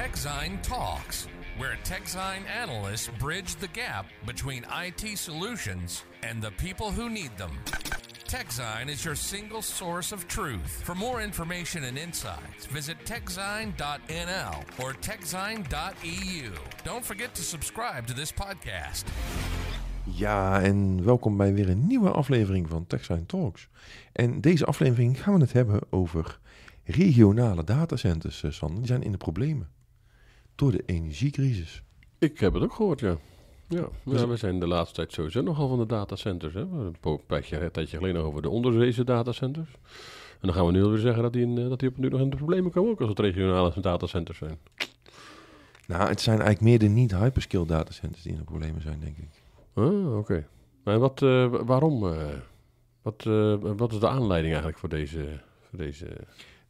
TechZine Talks, where TechZine analysts bridge the gap between IT solutions and the people who need them. TechZine is your single source of truth. For more information and insights, visit techzine.nl or techzine.eu. Don't forget to subscribe to this podcast. Ja, en welkom bij weer een nieuwe aflevering van TechZine Talks. En deze aflevering gaan we het hebben over regionale datacenters, eh, Sander. Die zijn in de problemen. door de energiecrisis. Ik heb het ook gehoord, ja. Dus- ja, we zijn de laatste tijd sowieso nogal van de datacenters. Hè? Een, tijdje, een tijdje geleden over de onderzeese datacenters. En dan gaan we nu alweer zeggen dat die, in, eh, dat die op nu nog in de problemen komen, ook als het regionale datacenters zijn. Nou, het zijn eigenlijk meer de niet-hyperscale datacenters die in de problemen zijn, denk ik. Ah, oké. Okay. En wat, eh, waarom? Eh, wat, wat is de aanleiding eigenlijk voor deze... Voor deze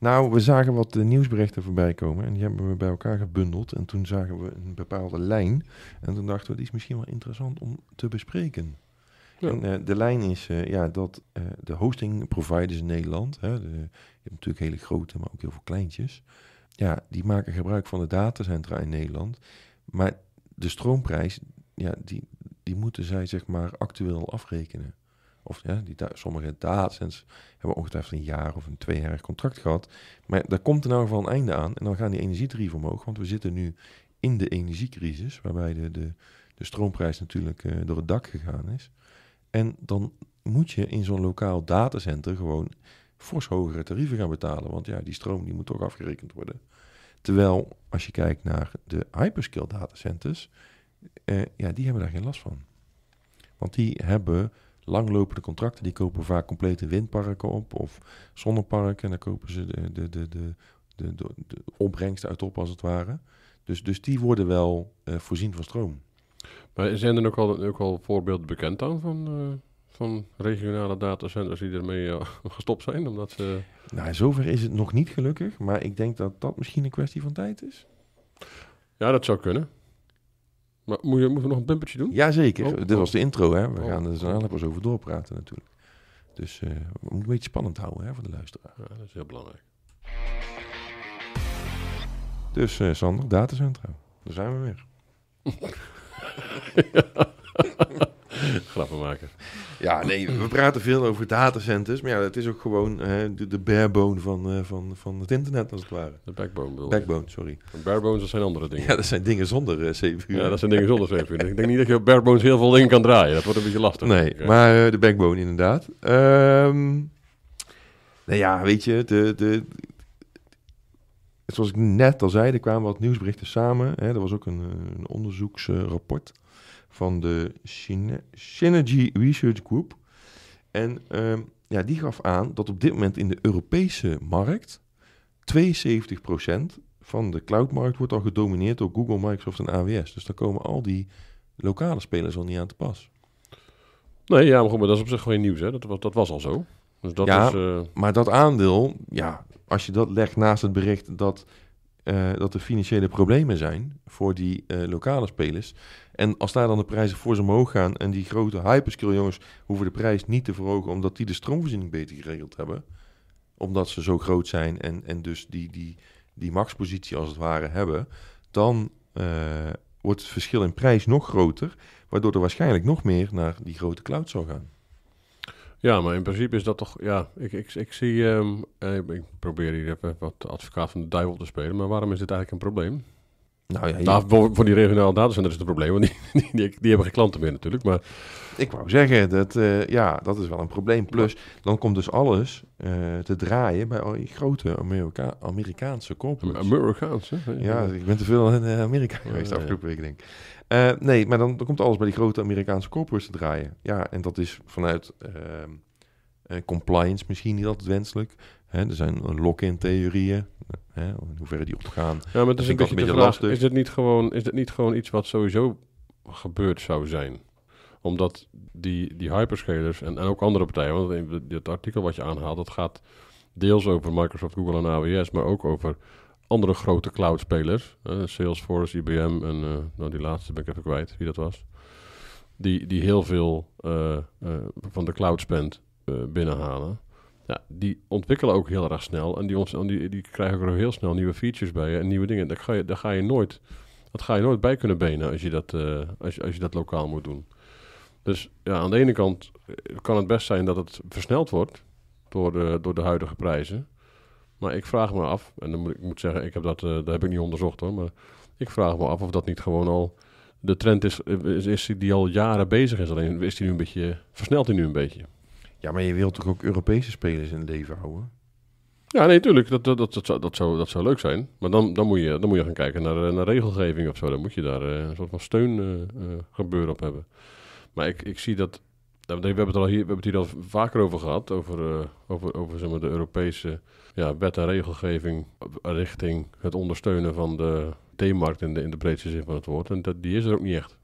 nou, we zagen wat nieuwsberichten voorbij komen en die hebben we bij elkaar gebundeld. En toen zagen we een bepaalde lijn en toen dachten we, die is misschien wel interessant om te bespreken. En eh, de lijn is eh, ja, dat eh, de hosting providers in Nederland, hè, de, je hebt natuurlijk hele grote, maar ook heel veel kleintjes, ja, die maken gebruik van de datacentra in Nederland. Maar de stroomprijs, ja, die, die moeten zij zeg maar actueel afrekenen. Of ja, die sommige datacenters hebben ongetwijfeld een jaar of een tweejarig contract gehad. Maar daar komt in elk geval een einde aan. En dan gaan die energietarieven omhoog. Want we zitten nu in de energiecrisis, waarbij de, de, de stroomprijs natuurlijk eh, door het dak gegaan is. En dan moet je in zo'n lokaal datacenter gewoon fors hogere tarieven gaan betalen. Want ja, die stroom die moet toch afgerekend worden. Terwijl als je kijkt naar de hyperscale datacenters, eh, ja, die hebben daar geen last van. Want die hebben langlopende contracten. Die kopen vaak complete windparken op of zonneparken. En dan kopen ze de, de, de, de, de, de, opbrengst uit op, als het ware. Dus, dus die worden wel eh, voorzien van stroom. Maar zijn er ook al, ook al voorbeelden bekend dan van, eh, van regionale datacenters die ermee eh, gestopt zijn? Omdat ze... Nou, zover is het nog niet gelukkig, maar ik denk dat dat misschien een kwestie van tijd is. Ja, dat zou kunnen. Maar moeten we nog een bumpertje doen? Jazeker. Oh, Dit was de oh. intro, hè. We oh. gaan er zo pas over doorpraten natuurlijk. Dus uh, we moeten een beetje spannend houden hè, voor de luisteraar. Ja, dat is heel belangrijk. Dus eh, Sander, datacentra. Daar zijn we weer. maken. Ja, nee, we praten veel over datacenters. Maar ja, het is ook gewoon hè, de, de barebone van, eh, van, van het internet, als het ware. De backbone bedoel Backbone, sorry. Barebones, dat zijn andere dingen. Ja, dat zijn dingen zonder uh, eh, CPU. Ja, dat zijn dingen zonder CPU. Ik denk niet dat je op barebones heel veel dingen kan draaien. Dat wordt een beetje lastig. Nee, maar eh, de backbone inderdaad. Um, nou ja, weet je, de, de, zoals ik net al zei, er kwamen wat nieuwsberichten samen. Hè, er was ook een, eh, een onderzoeksrapport van de Synergy Research Group. En ehm, ja, die gaf aan dat op dit moment in de Europese markt 72% van de cloudmarkt wordt al gedomineerd door Google, Microsoft en AWS. Dus daar komen al die lokale spelers al niet aan te pas. Nee, ja, maar, goed, maar dat is op zich gewoon nieuws. Hè? Dat, was, dat was al zo. Dus dat ja, eh, maar dat aandeel, ja, als je dat legt naast het bericht dat, eh, dat er financiële problemen zijn voor die eh, lokale spelers. En als daar dan de prijzen voor ze omhoog gaan en die grote hyperscale jongens hoeven de prijs niet te verhogen omdat die de stroomvoorziening beter geregeld hebben. Omdat ze zo groot zijn en, en dus die, die, die maxpositie als het ware hebben. Dan eh, wordt het verschil in prijs nog groter, waardoor er waarschijnlijk nog meer naar die grote cloud zal gaan. Ja, maar in principe is dat toch. Ja, ik, ik, ik zie. Ehm, eh, ik probeer hier even wat advocaat van de duivel te spelen. Maar waarom is dit eigenlijk een probleem? Nou ja, nou, voor die regionale datacenters is het een probleem, want die, die, hebben geen klanten meer natuurlijk. Maar... Ik wou zeggen, dat, eh, ja, dat is wel een probleem. Plus, dan komt dus alles eh, te draaien bij al die grote Amerika Amerikaanse corporaties. Amerikaanse? Ja, ik ben te veel in Amerika geweest ja, afgelopen week, denk ik. Eh, nee, maar dan, dan, komt alles bij die grote Amerikaanse corporates te draaien. Ja, en dat is vanuit ehm, eh, compliance misschien niet altijd wenselijk. Hè, er zijn lock-in theorieën, hè, in hoeverre die opgaan. Ja, maar het is een beetje, lastig. Is het, niet gewoon, is het niet gewoon iets wat sowieso gebeurd zou zijn? Omdat die, die hyperscalers en, en ook andere partijen, want het artikel wat je aanhaalt, dat gaat deels over Microsoft, Google en AWS, maar ook over andere grote cloud-spelers, eh, Salesforce, IBM en eh, nou, die laatste ben ik even kwijt wie dat was, die, die heel veel eh, van de cloud spend binnenhalen. Ja, die ontwikkelen ook heel erg snel en die, die, die krijgen ook heel snel nieuwe features bij je en nieuwe dingen. Daar ga je, daar ga je, nooit, dat ga je nooit bij kunnen benen als je, dat, als, je, als je dat lokaal moet doen. Dus ja, aan de ene kant kan het best zijn dat het versneld wordt door de, door de huidige prijzen. Maar ik vraag me af, en dan moet ik moet zeggen, ik heb dat, uh, heb ik niet onderzocht hoor, maar ik vraag me af of dat niet gewoon al de trend is, is, die al jaren bezig is. Alleen is die nu een beetje, versnelt hij nu een beetje. Ja, maar je wilt toch ook Europese spelers in het leven houden? Ja, nee, tuurlijk. Dat, dat, dat, dat, zou, dat, zou, dat zou leuk zijn. Maar dan, dan, moet, je, dan moet je gaan kijken naar, eh, naar regelgeving of zo. Dan moet je daar eh, een soort van steun gebeuren op hebben. Maar ik, ik zie dat nou, we hebben het, al hier, we hebben het hier al vaker over gehad, over, eh, over, over de Europese ja, wet en regelgeving richting het ondersteunen van de theemarkt in de, in de breedste zin van het woord. En dat, die is er ook niet echt.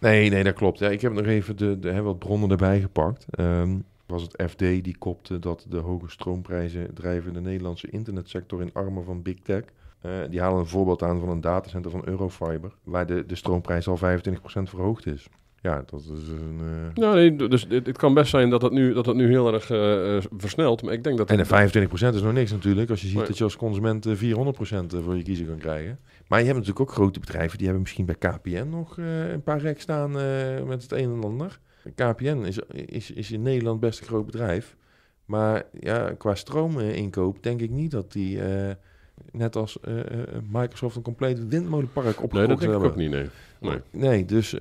Nee, nee, dat klopt. ik heb nog even de, de, wat bronnen erbij gepakt. Um, was het FD die kopte dat de hoge stroomprijzen drijven de Nederlandse internetsector in armen van big tech. Eh, die halen een voorbeeld aan van een datacenter van Eurofiber, waar de, de stroomprijs al 25% verhoogd is. Ja, dat is dus een. Eh, nee, dus het, kan best zijn dat dat nu, dat dat nu heel erg uh, versnelt. Maar ik denk dat. En de 25% is nog niks natuurlijk. Als je ziet dat je als consument 400% voor je kiezen kan krijgen. Maar je hebt natuurlijk ook grote bedrijven. Die hebben misschien bij KPN nog een paar rek staan met het een en ander. KPN is, is, is in Nederland best een groot bedrijf. Maar ja, qua stroominkoop denk ik niet dat die net als eh, eh, eh, Microsoft een compleet windmolenpark opgekocht Nee, dat denk ik ook niet, nee. Nee, dus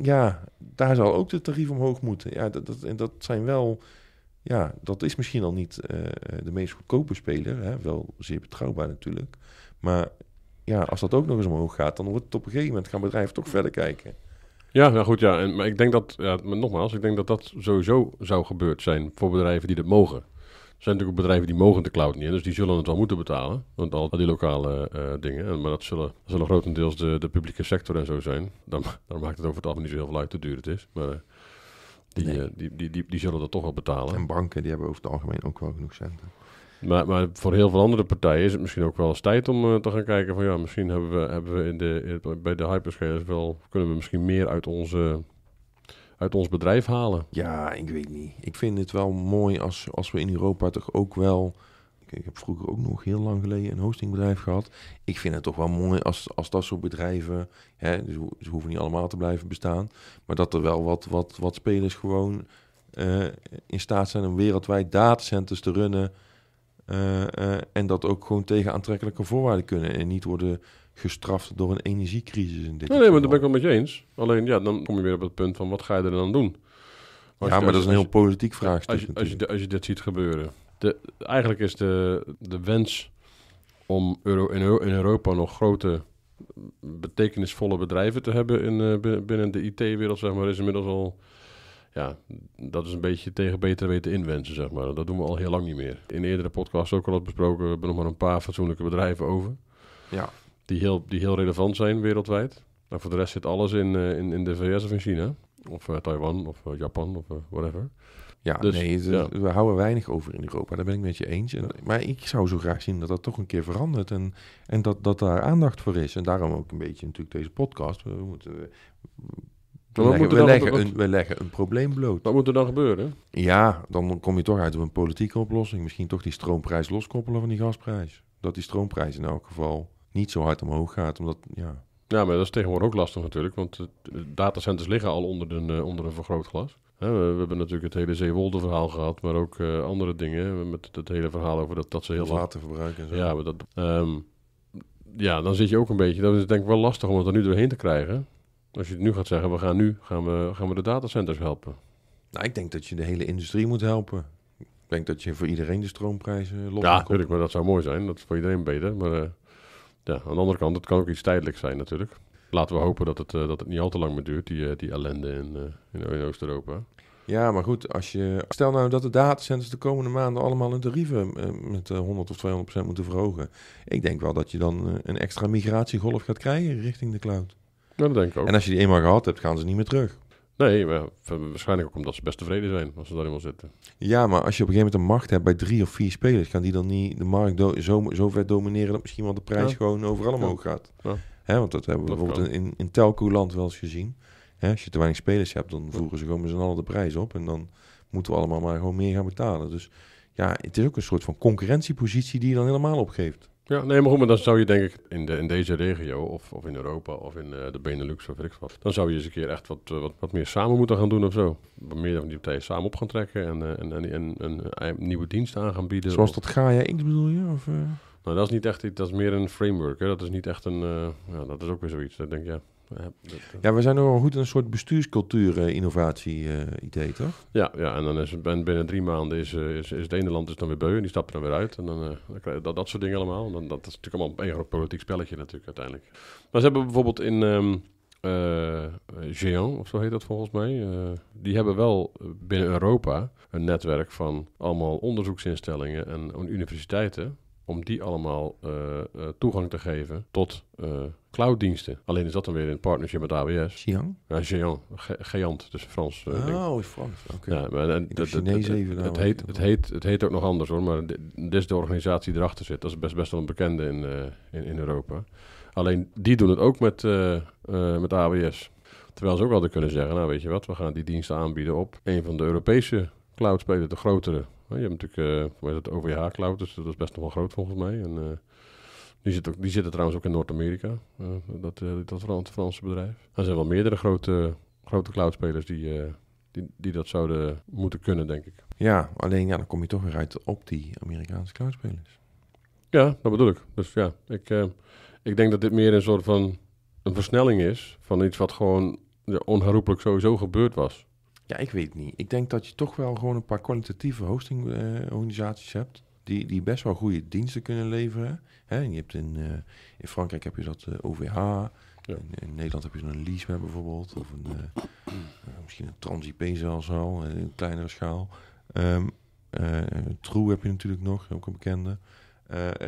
ja, daar zal ook de tarief omhoog moeten. Ja, dat, dat, en dat zijn wel... Ja, dat is misschien al niet de meest goedkope speler. Hè? Wel zeer betrouwbaar natuurlijk. Maar ja, als dat ook nog eens omhoog gaat... dan wordt het op een gegeven moment... gaan bedrijven toch verder kijken. Ja, nou goed, ja. En, maar ik denk dat... Ja, nogmaals, ik denk dat dat sowieso zou gebeurd zijn... voor bedrijven die dat mogen zijn natuurlijk bedrijven die mogen de cloud niet in, dus die zullen het wel moeten betalen. Want al die lokale eh, dingen, maar dat zullen, zullen grotendeels de, de publieke sector en zo zijn. Dan, dan maakt het over het algemeen niet zo heel veel uit hoe duur het is. Maar eh, eh, die, die, die, die, zullen dat toch wel betalen. En banken, die hebben over het algemeen ook wel genoeg centen. Maar, maar voor heel veel andere partijen is het misschien ook wel eens tijd om te gaan kijken van ja, misschien hebben we, hebben we in de, bij de hyperscalers wel, kunnen we misschien meer uit onze uit ons bedrijf halen. Ja, ik weet niet. Ik vind het wel mooi als, als we in Europa toch ook wel. Ik, ik heb vroeger ook nog heel lang geleden een hostingbedrijf gehad. Ik vind het toch wel mooi als, als dat soort bedrijven. Hè, ze hoeven niet allemaal te blijven bestaan. Maar dat er wel wat, wat, wat spelers gewoon eh, in staat zijn om wereldwijd datacenters te runnen. Eh, eh, en dat ook gewoon tegen aantrekkelijke voorwaarden kunnen. En niet worden gestraft door een energiecrisis. In dit nee, nee, maar daar ben ik wel met je eens. Alleen ja, dan kom je weer op het punt van wat ga je er dan doen? ja, maar dat is een heel politiek vraagstuk. Als je, als, je, als je dit ziet gebeuren. De, eigenlijk is de, de wens om Euro, in, Europa nog grote, betekenisvolle bedrijven te hebben in, eh, binnen de IT-wereld, zeg maar, is inmiddels al. Ja, dat is een beetje tegen beter weten inwensen, zeg maar. Dat doen we al heel lang niet meer. In eerdere podcasts ook al besproken, we hebben nog maar een paar fatsoenlijke bedrijven over. Ja die heel, die heel relevant zijn wereldwijd. Maar nou, voor de rest zit alles in, eh, in, in de VS of in China. Of eh, Taiwan of eh, Japan of whatever. Ja, dus, nee, we houden weinig over in Europa. Daar ben ik met je eens. maar ik zou zo graag zien dat dat toch een keer verandert. En, en dat, dat daar aandacht voor is. En daarom ook een beetje natuurlijk deze podcast. We moeten... We, leggen, een, we leggen een probleem bloot. Wat moet er dan gebeuren? Ja, dan kom je toch uit op een politieke oplossing. Misschien toch die stroomprijs loskoppelen van die gasprijs. Dat die stroomprijs in elk geval niet zo hard omhoog gaat. Omdat, ja. ja, maar dat is tegenwoordig ook lastig natuurlijk. Want datacenters liggen al onder een, eh, onder een vergrootglas. We, hebben natuurlijk het hele Zeewolde verhaal gehad, maar ook eh, andere dingen. Met het hele verhaal over dat, dat ze heel water verbruiken. Ja, maar dat, ehm, ja, dan zit je ook een beetje. dat is denk ik wel lastig om het er nu doorheen te krijgen. Als je het nu gaat zeggen, we gaan nu gaan we, gaan we de datacenters helpen. Nou, ik denk dat je de hele industrie moet helpen. Ik denk dat je voor iedereen de stroomprijzen los Ja, natuurlijk, maar dat zou mooi zijn. Dat is voor iedereen beter. Maar eh, ja, aan de andere kant, het kan ook iets tijdelijks zijn natuurlijk. Laten we hopen dat het, eh, dat het niet al te lang meer duurt, die, eh, die ellende in, eh, in Oost-Europa. Ja, maar goed, als je, stel nou dat de datacenters de komende maanden allemaal hun tarieven met 100 of 200 procent moeten verhogen. Ik denk wel dat je dan een extra migratiegolf gaat krijgen richting de cloud. Ja, dat denk ik ook. En als je die eenmaal gehad hebt, gaan ze niet meer terug. Nee, maar waarschijnlijk ook omdat ze best tevreden zijn als ze daar helemaal zitten. Ja, maar als je op een gegeven moment een macht hebt bij drie of vier spelers, kan die dan niet de markt zo, zo ver domineren dat misschien wel de prijs gewoon overal omhoog gaat. Ja. Hè, want dat hebben we bijvoorbeeld in, in, in telco-land wel eens gezien. Hè, als je te weinig spelers hebt, dan voeren ze gewoon met z'n allen de prijs op. En dan moeten we allemaal maar gewoon meer gaan betalen. Dus ja, het is ook een soort van concurrentiepositie die je dan helemaal opgeeft. Ja, nee, maar goed, maar dan zou je denk ik in, de, in deze regio, of, of in Europa, of in eh, de Benelux, of weet ik wat, dan zou je eens een keer echt wat, eh, wat, wat meer samen moeten gaan doen of zo. Meer van die partijen samen op gaan trekken en, eh, en, en, een nieuwe dienst aan gaan bieden. Zoals dat Gaia X bedoel je? Of, Nou, dat is niet echt iets, dat is meer een framework. Hè? Dat is niet echt een, ja, dat is ook weer zoiets. Dat denk ik, ja, ja, we zijn nog goed in een soort bestuurscultuur-innovatie-idee, eh, eh, toch? Ja, ja, en dan is het binnen drie maanden is, eh, is, is het ene land is dan weer beu en die stapt dan weer uit. En dan, dan krijg je dat, dat soort dingen allemaal. En dan, dat is natuurlijk allemaal een groot politiek spelletje natuurlijk uiteindelijk. Maar ze hebben bijvoorbeeld in... Um, Géant, of zo heet dat volgens mij. die hebben wel binnen Europa een netwerk van allemaal onderzoeksinstellingen en universiteiten om die allemaal eh, eh, toegang te geven tot eh, clouddiensten. Alleen is dat dan weer in partnership met AWS. Xi'an? Ja, Geant, dus Frans. oh, Frans. Oké. Okay. maar, Chinees even. het, heet, het, heet, het heet ook nog anders hoor, maar dit is de organisatie die erachter zit. Dat is best, best wel een bekende in, in, in, Europa. Alleen die doen het ook met, met AWS. Terwijl ze ook hadden kunnen zeggen, nou weet je wat, we gaan die diensten aanbieden op een van de Europese cloudspelers, de grotere. Oh, je hebt natuurlijk, eh, hoe je, het, OVH Cloud, dus dat is best nog wel groot volgens mij. En, eh, die, zit ook, die zitten trouwens ook in Noord-Amerika, eh, dat, dat Franse bedrijf. Er zijn wel meerdere grote, grote cloudspelers die, die, die dat zouden moeten kunnen, denk ik. Ja, alleen ja, dan kom je toch weer uit op die Amerikaanse cloudspelers. Ja, dat bedoel ik. Dus ja, ik, ik denk dat dit meer een soort van een versnelling is van iets wat gewoon ja, onherroepelijk sowieso gebeurd was. Ja, ik weet niet. Ik denk dat je toch wel gewoon een paar kwalitatieve hostingorganisaties eh, uh, hebt. Die, die best wel goede diensten kunnen leveren. Hè, je hebt in, eh, in Frankrijk heb je dat uh, eh, OVH. In, in, Nederland heb je een leaseweb bijvoorbeeld. Of een, misschien een TransIP al. In een kleinere schaal. Um, True heb je natuurlijk nog. Ook een bekende.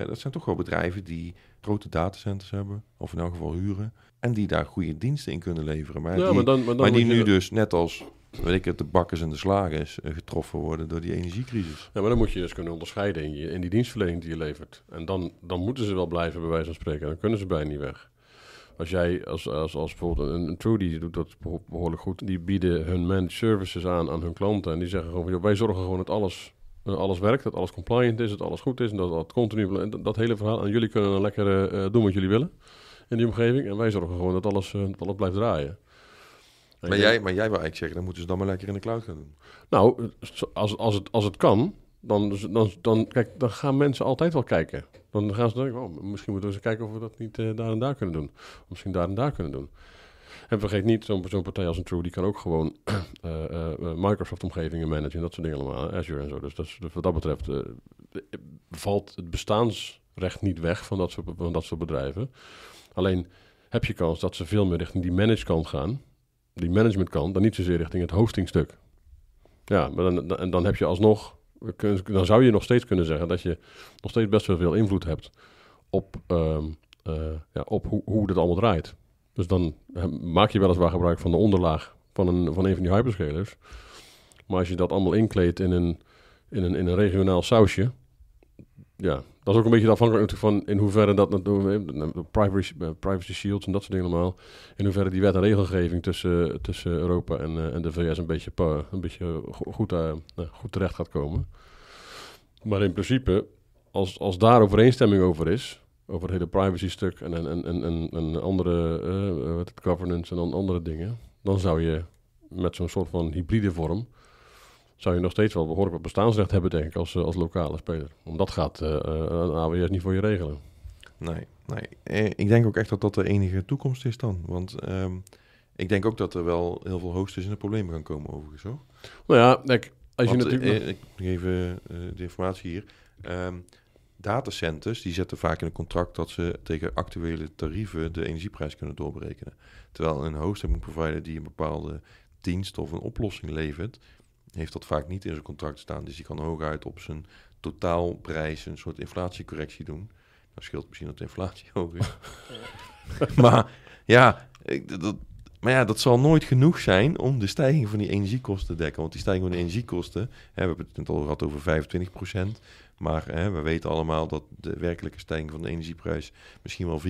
dat zijn toch wel bedrijven die grote datacenters hebben. Of in elk geval huren. En die daar goede diensten in kunnen leveren. Maar, die, dan, maar die nu dus net als weet ik het, de bakkers en de slagers eh, getroffen worden door die energiecrisis. Ja, maar dan moet je dus kunnen onderscheiden in, die dienstverlening die je levert. En dan, dan moeten ze wel blijven, bij wijze van spreken. Dan kunnen ze bijna niet weg. Als jij, als, als, als bijvoorbeeld een, Trudy, doet dat behoorlijk goed. Die bieden hun managed services aan aan hun klanten. En die zeggen gewoon, joh, wij zorgen gewoon dat alles, alles werkt, dat alles compliant is, dat alles goed is. En dat, dat continu, dat, hele verhaal. En jullie kunnen dan lekker eh, doen wat jullie willen in die omgeving. En wij zorgen gewoon dat alles, eh, dat alles blijft draaien. Maar jij, maar jij wil eigenlijk zeggen, dan moeten ze dan maar lekker in de cloud gaan doen. Nou, als, als, het, als het kan, dan, dan, dan, kijk, dan gaan mensen altijd wel kijken. Dan gaan ze denken, oh, misschien moeten we eens kijken of we dat niet eh, daar en daar kunnen doen. Of misschien daar en daar kunnen doen. En vergeet niet, zo'n partij als een True, die kan ook gewoon eh, eh, Microsoft-omgevingen managen en dat soort dingen allemaal, Azure en zo. Dus dat wat dat betreft valt het bestaansrecht niet weg van dat soort, van dat soort bedrijven. Alleen heb je kans dat ze veel meer richting die managed kant gaan die management kan dan niet zozeer richting het hostingstuk. Ja, maar dan, dan, dan heb je alsnog, dan zou je nog steeds kunnen zeggen dat je nog steeds best wel veel invloed hebt op, ehm, eh, ja, op hoe, hoe dit allemaal draait. Dus dan maak je weliswaar gebruik van de onderlaag van een, van een van die hyperscalers. Maar als je dat allemaal inkleedt in een, in een, in een regionaal sausje, ja, dat is ook een beetje afhankelijk natuurlijk van in hoeverre dat nou, privacy, eh, privacy shields en dat soort dingen allemaal. In hoeverre die wet en regelgeving tussen, tussen Europa en, eh, en de VS een beetje, een beetje goed, uh, goed terecht gaat komen. Maar in principe, als, als daar overeenstemming over is, over het hele privacy stuk en, en, en, en, en andere governance en andere dingen, dan zou je met zo'n soort van hybride vorm zou je nog steeds wel behoorlijk wat bestaansrecht hebben, denk ik, als, eh, als lokale speler. Want dat gaat eh, eh, een AWS niet voor je regelen. Nee, nee. Ik denk ook echt dat dat de enige toekomst is dan. Want ehm, ik denk ook dat er wel heel veel hosters in de problemen gaan komen, overigens. Hoor. Nou ja, kijk, als je natuurlijk. ik geef de informatie hier. Um, datacenters die zetten vaak in een contract dat ze tegen actuele tarieven de energieprijs kunnen doorberekenen. Terwijl een moet provider die een bepaalde dienst of een oplossing levert, heeft dat vaak niet in zijn contract staan. Dus die kan hooguit op zijn totaalprijs een soort inflatiecorrectie doen. Dan nou scheelt misschien dat de inflatie hoog is. maar, ja, dat, maar ja, dat zal nooit genoeg zijn om de stijging van die energiekosten te dekken. Want die stijging van de energiekosten, hè, we hebben het al gehad over 25%. Maar hè, we weten allemaal dat de werkelijke stijging van de energieprijs misschien wel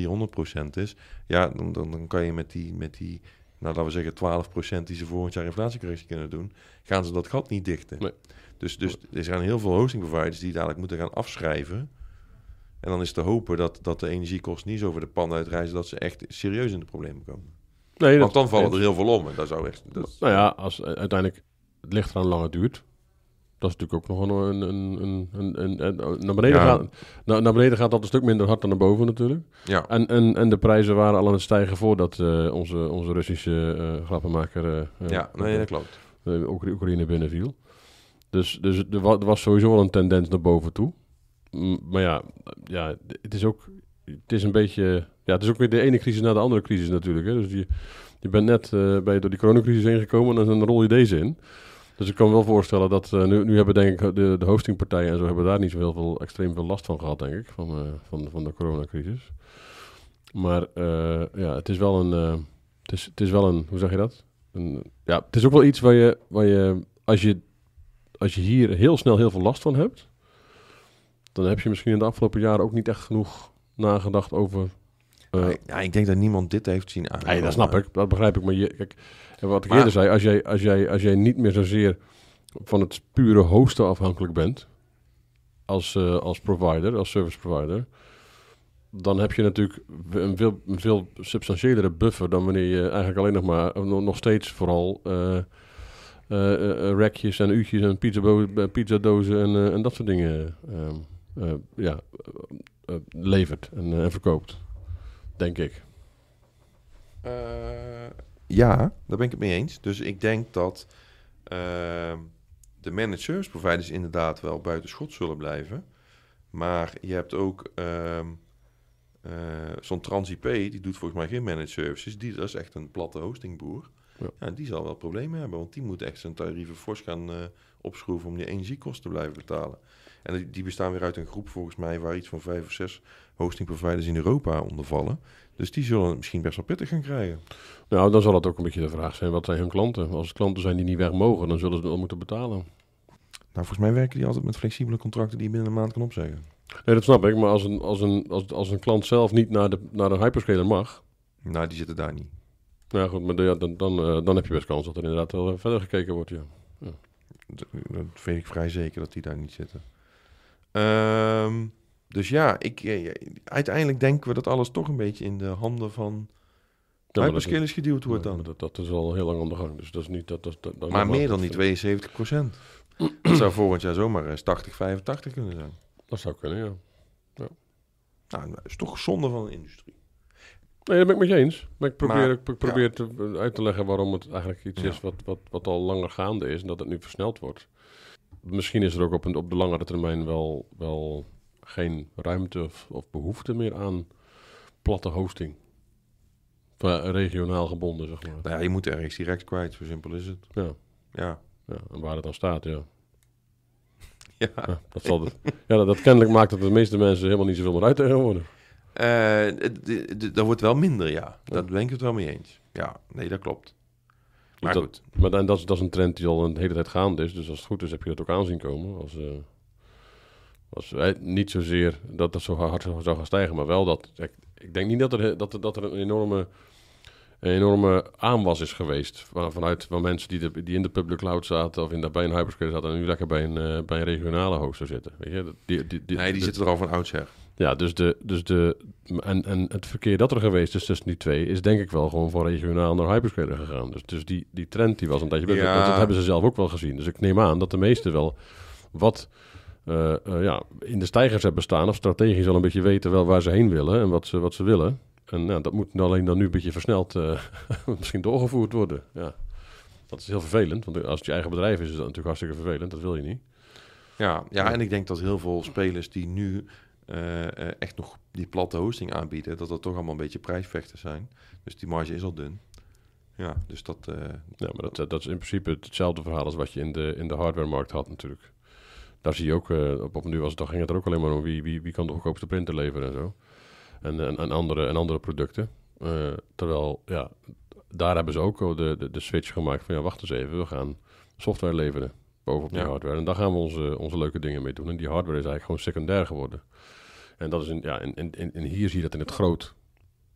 400% is. Ja, dan, dan, dan kan je met die, met die nou, laten we zeggen 12% die ze volgend jaar inflatiecorrectie kunnen doen, gaan ze dat gat niet dichten. Nee. Dus, dus er zijn heel veel hosting providers die dadelijk moeten gaan afschrijven. En dan is te hopen dat, dat de energiekosten niet zo over de pan uitreizen dat ze echt serieus in de problemen komen. Nee, Want dan vallen er heel veel om en zou echt... Nou ja, als uiteindelijk het ligt eraan lang duurt. Dat is natuurlijk ook nog een... naar, beneden gaat, naar, beneden gaat dat een stuk minder hard dan naar boven natuurlijk. Ja. En, en, en de prijzen waren al aan het stijgen voordat eh, onze, onze Russische uh, grappenmaker... Eh, ja, nee, dat klopt. Oekraïne binnenviel. Dus, dus er, was, sowieso wel een tendens naar boven toe. maar ja, ja, het is ook... Het is een beetje... Ja, het is ook weer de ene crisis na de andere crisis natuurlijk. Hè. Dus je, je bent net door die coronacrisis heen gekomen en dan rol je deze in. Dus ik kan me wel voorstellen dat uh, nu, nu hebben denk ik de, de hostingpartijen en zo hebben daar niet zo heel veel, extreem veel last van gehad, denk ik, van, eh, van, van de coronacrisis. Maar eh, ja, het is wel een, het is, het is wel een, hoe zeg je dat? Een, ja, het is ook wel iets waar je, waar je, als je, als je hier heel snel heel veel last van hebt, dan heb je misschien in de afgelopen jaren ook niet echt genoeg nagedacht over eh, ja, ik denk dat niemand dit heeft zien aankomen. Nee, dat snap ik. Dat begrijp ik. Maar je, kijk, wat ik eerder zei, als jij, als, jij, als jij niet meer zozeer van het pure hosten afhankelijk bent, als, eh, als provider, als service provider, dan heb je natuurlijk een veel, veel substantiëlere buffer dan wanneer je eigenlijk alleen nog maar, nog steeds vooral... Uh, rekjes en uutjes en pizza dozen en, en dat soort dingen ehm, ja, levert en, en verkoopt. Denk ik. Eh, ja, daar ben ik het mee eens. Dus ik denk dat ehm, de managed service providers inderdaad wel buitenschot zullen blijven. Maar je hebt ook um, uh, zo'n TransIP, die doet volgens mij geen managed services. Die, dat is echt een platte hostingboer. Ja. die zal wel problemen hebben, want die moet echt zijn tarieven fors gaan eh, opschroeven om die energiekosten te blijven betalen. En die bestaan weer uit een groep volgens mij waar iets van vijf of zes hosting providers in Europa onder vallen. Dus die zullen het misschien best wel pittig gaan krijgen. Nou, dan zal het ook een beetje de vraag zijn, wat zijn hun klanten? Als het klanten zijn die niet weg mogen, dan zullen ze wel moeten betalen. Nou, volgens mij werken die altijd met flexibele contracten die je binnen een maand kan opzeggen. Nee, dat snap ik. Maar als een, als een, als, als een klant zelf niet naar, de, naar een hyperscaler mag... Nou, die zitten daar niet. Nou ja, goed, maar dan, dan, eh, dan heb je best kans dat er inderdaad wel eh, verder gekeken wordt, ja. ja. Dat, dat, ik vrij zeker dat die daar niet zitten. Ehm, dus ja, ik, uiteindelijk denken we dat alles toch een beetje in de handen van ja, geduwd wordt dan. Dat, dat is al heel lang aan de gang. Dus dat is niet dat. dat, dat, maar meer dan die 72 procent. dat zou volgend jaar zomaar eens 80, 85 kunnen zijn. Dat zou kunnen, ja. ja. Nou, dat nou, is toch zonde van de industrie. Nee, dat ben ik met je eens. Maar ik probeer, ik probeer te, uit te leggen waarom het eigenlijk iets is wat, wat, wat al langer gaande is en dat het nu versneld wordt misschien is er ook op, op de langere termijn wel, wel geen ruimte of, behoefte meer aan platte hosting. Eh, regionaal gebonden, zeg maar. Nou ja, je moet ergens direct kwijt, zo simpel is het. Ja. Ja. ja en waar het dan staat, ja. Ja. dat, zal ja dat, kennelijk maakt dat de meeste mensen helemaal niet zoveel meer uit tegenwoordig. Uh, eh, dat wordt wel minder, ja. Dat ben ik het wel mee eens. Ja, nee, dat klopt. Maar dat, goed. Maar dan, dat, is, dat is een trend die al een hele tijd gaande is. Dus als het goed is, heb je dat ook aanzien komen. Als, eh, als, eh, niet zozeer dat dat zo hard zou gaan stijgen, maar wel dat... Ik, ik denk niet dat er, dat, dat er een enorme een enorme aanwas is geweest. Van, vanuit van mensen die, die in de public cloud zaten of in, de, bij een hyperscale zaten en nu lekker bij een, eh, bij een regionale zo zitten. Weet je? Die, die, die, nee, die zitten er al van oudsher. Ja, dus, de, dus de, en, en het verkeer dat er geweest is tussen die twee, is denk ik wel gewoon van regionaal naar hyperscaler gegaan. Dus, dus die, die trend die was een tijdje ja. dat, hebben ze zelf ook wel gezien. Dus ik neem aan dat de meesten wel wat eh, eh, ja, in de stijgers hebben staan, of strategisch al een beetje weten wel waar ze heen willen en wat ze, wat ze willen. En nou dat moet alleen dan nu een beetje versneld eh, misschien doorgevoerd worden. Ja. Dat is heel vervelend, want als het je eigen bedrijf is, is dat natuurlijk hartstikke vervelend. Dat wil je niet. Ja, ja, en ik denk dat heel veel spelers die nu eh, eh, echt nog die platte hosting aanbieden, dat dat toch allemaal een beetje prijsvechten zijn. Dus die marge is al dun. Ja, dus dat... Eh, ja, maar dat, dat is in principe hetzelfde verhaal als wat je in de, in de hardwaremarkt had natuurlijk daar zie je ook, op, op nu was het, ging het er ook alleen maar om wie, wie, wie kan de goedkoopste printer leveren en zo. En, en, en andere, en andere producten. terwijl, ja, daar hebben ze ook de, de, de, switch gemaakt van, ja, wacht eens even, we gaan software leveren bovenop de hardware. En daar gaan we onze, onze leuke dingen mee doen. En die hardware is eigenlijk gewoon secundair geworden. En, dat is een, ja, en, en, en hier zie je dat in het groot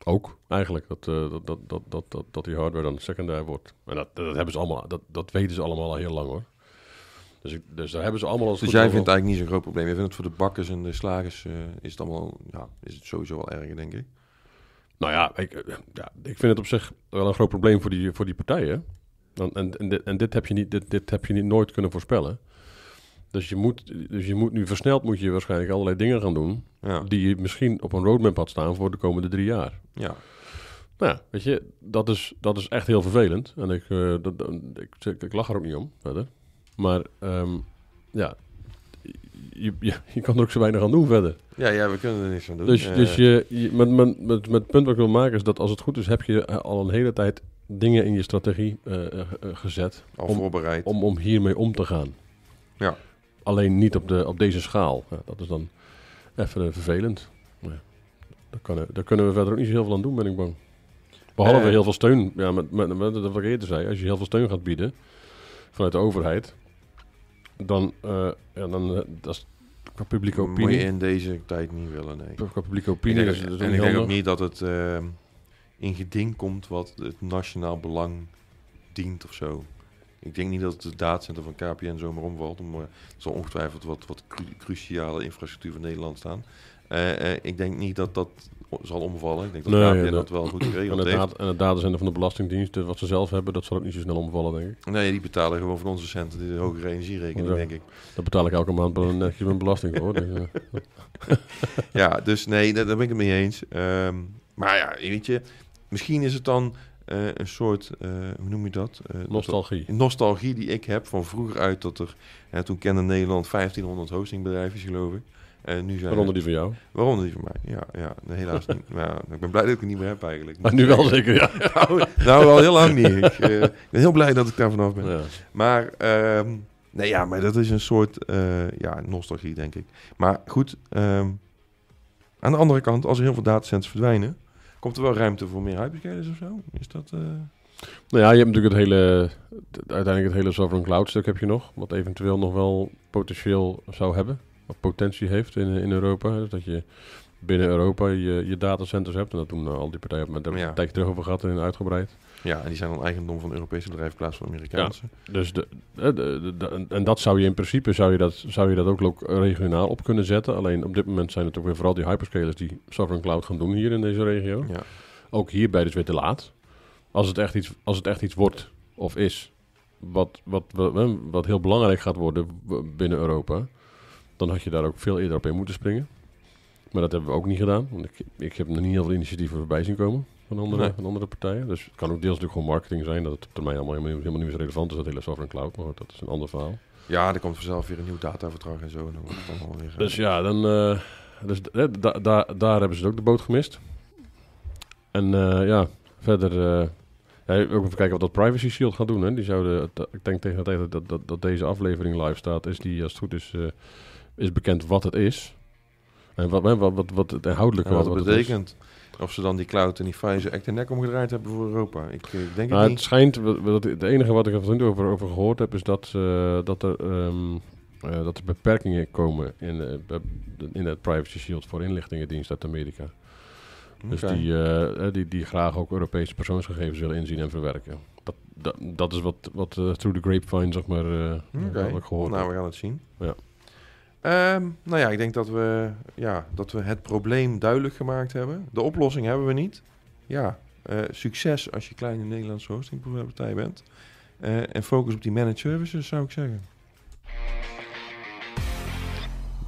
ook eigenlijk. Dat, eh, dat, dat, dat, dat, dat, die hardware dan secundair wordt. En dat, dat, hebben ze allemaal, dat, dat weten ze allemaal al heel lang hoor. Dus, ik, dus daar hebben ze allemaal als Dus jij vindt het eigenlijk niet zo'n groot probleem. Je vindt het voor de bakkers en de slagers eh, is het allemaal, ja, is het sowieso wel erger, denk ik. Nou ja ik, eh, ja, ik vind het op zich wel een groot probleem voor die, voor die partijen. En, en, en, en dit heb je, niet, dit, dit heb je niet nooit kunnen voorspellen. Dus je moet, dus je moet nu versneld moet je waarschijnlijk allerlei dingen gaan doen. Die je misschien op een roadmap had staan voor de komende drie jaar. Ja. Nou, weet je, dat is, dat is echt heel vervelend. En ik, eh, dat, ik, ik, lach er ook niet om verder. Maar ehm, ja, je, je, kan er ook zo weinig aan doen verder. Ja, ja we kunnen er niks aan doen. Dus, dus je, met, met, met, met, het punt wat ik wil maken is dat als het goed is, heb je eh, al een hele tijd dingen in je strategie eh, gezet. Al voorbereid. Om, om hiermee om te gaan. Ja. Alleen niet op, de, op deze schaal. Ja, dat is dan even eh, vervelend. Ja, daar, kunnen, daar kunnen we verder ook niet zo heel veel aan doen, ben ik bang. Behalve uh, heel veel steun. Ja, met, met, met, dat eerder zei. Als je heel veel steun gaat bieden vanuit de overheid, dan, eh, ja, dan dat is qua publieke opinie. Moet je in deze tijd niet willen, nee. Qua publieke opinie. en ik denk ook niet dat het in geding komt wat het nationaal belang dient of zo. Ik denk niet dat het datacenter van KPN zomaar omvalt. Maar er zal ongetwijfeld wat, wat cruciale infrastructuur van Nederland staan. Eh, eh, ik denk niet dat dat zal omvallen. Ik denk dat KPN dat, wel goed geregeld en En de datacenter van de Belastingdienst, eh, wat ze zelf hebben, dat zal ook niet zo snel omvallen, denk ik. Nee, die betalen gewoon van onze centen de hogere energierekening, denk ik. Dat betaal ik elke maand netjes mijn belasting voor. Dus, ja, dus nee, daar, ben ik het mee eens. Ehm, maar ja, weet je, misschien is het dan eh, een soort, eh, hoe noem je dat? Eh, nostalgie. nostalgie die ik heb van vroeger uit dat er, toen kende Nederland 1500 hostingbedrijven, geloof ik. En nu zijn waaronder die van jou? Waaronder die van mij, ja. ja helaas niet. Maar, ik ben blij dat ik het niet meer heb eigenlijk. Maar nu wel zeker, ja. Nou, nou, wel heel lang niet. Ik ben heel blij dat ik daar vanaf ben. Ja. Maar, ehm, nee ja, maar dat is een soort ja, nostalgie, denk ik. Maar goed, ehm, aan de andere kant, als er heel veel datacenters verdwijnen... Komt er wel ruimte voor meer hyperscalers of zo? Is dat... Eh? Nou ja, je hebt natuurlijk het hele, uiteindelijk het hele sovereign cloud stuk heb je nog, wat eventueel nog wel potentieel zou hebben, wat potentie heeft in, in Europa. Dus dat je binnen Europa je, je datacenters hebt. En dat doen eh, al die partijen met daar ja. een tijdje terug over gehad en uitgebreid. Ja, en die zijn dan eigendom van Europese bedrijven in plaats van Amerikaanse. dus eh, de, en dat zou je in principe zou je dat, zou je dat ook regionaal op kunnen zetten. Alleen op dit moment zijn het ook weer vooral die hyperscalers die sovereign cloud gaan doen hier in deze regio. Ja. Ook hierbij dus weer te laat. Als het echt iets, als het echt iets wordt of is, wat, wat, wat, eh, wat heel belangrijk gaat worden binnen Europa, dan had je daar ook veel eerder op in moeten springen. Maar dat hebben we ook niet gedaan. Want ik, ik heb nog niet heel veel initiatieven voorbij zien komen van andere, van andere partijen. Dus het kan ook deels natuurlijk gewoon marketing zijn. Dat het op termijn allemaal helemaal, niet meer zo relevant is, dat hele software en cloud. Maar dat is een ander verhaal. Ja, er komt vanzelf weer een nieuw dataverdrag en zo. En dan wordt het eh, dus ja, dan, eh, dus da daar hebben ze ook de boot gemist. En eh, ja, verder... Uh, ja, ook even kijken wat dat Privacy Shield gaat doen. Hè. Die zouden, ik denk tegen het tijd dat, dat, dat, deze aflevering live staat, is die als het goed is, is bekend wat het is. En wat, wat, wat, wat het inhoudelijke wat, wat het betekent. Of ze dan die cloud en die Pfizer echt de nek omgedraaid hebben voor Europa. Ik eh, denk het nou, niet. Het schijnt, dat, het enige wat ik er van over, over gehoord heb, is dat, eh, dat, er, ehm, eh, dat er beperkingen komen in, in het Privacy Shield voor inlichtingendienst uit Amerika. Dus die, die, die graag ook Europese persoonsgegevens willen inzien en verwerken. Dat, dat, dat is wat, wat through the grapevine, zeg maar, okay. gehoord Nou, we gaan het zien. Ja. Ehm, nou ja, ik denk dat we, ja, dat we het probleem duidelijk gemaakt hebben. De oplossing hebben we niet. Ja, eh, succes als je kleine Nederlandse hostingpartij bent. Eh, en focus op die managed services, zou ik zeggen.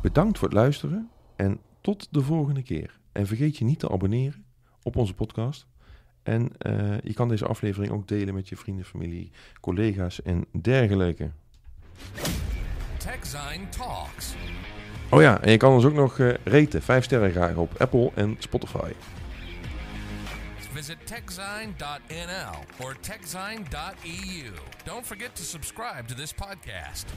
Bedankt voor het luisteren en tot de volgende keer. En vergeet je niet te abonneren op onze podcast. En eh, je kan deze aflevering ook delen met je vrienden, familie, collega's en dergelijke. TechZine Talks. Oh ja, en je kan ons ook nog uh, eh, reten. Vijf sterren graag op Apple en Spotify. Visit techzine.nl or techzine.eu. Don't forget to subscribe to this podcast.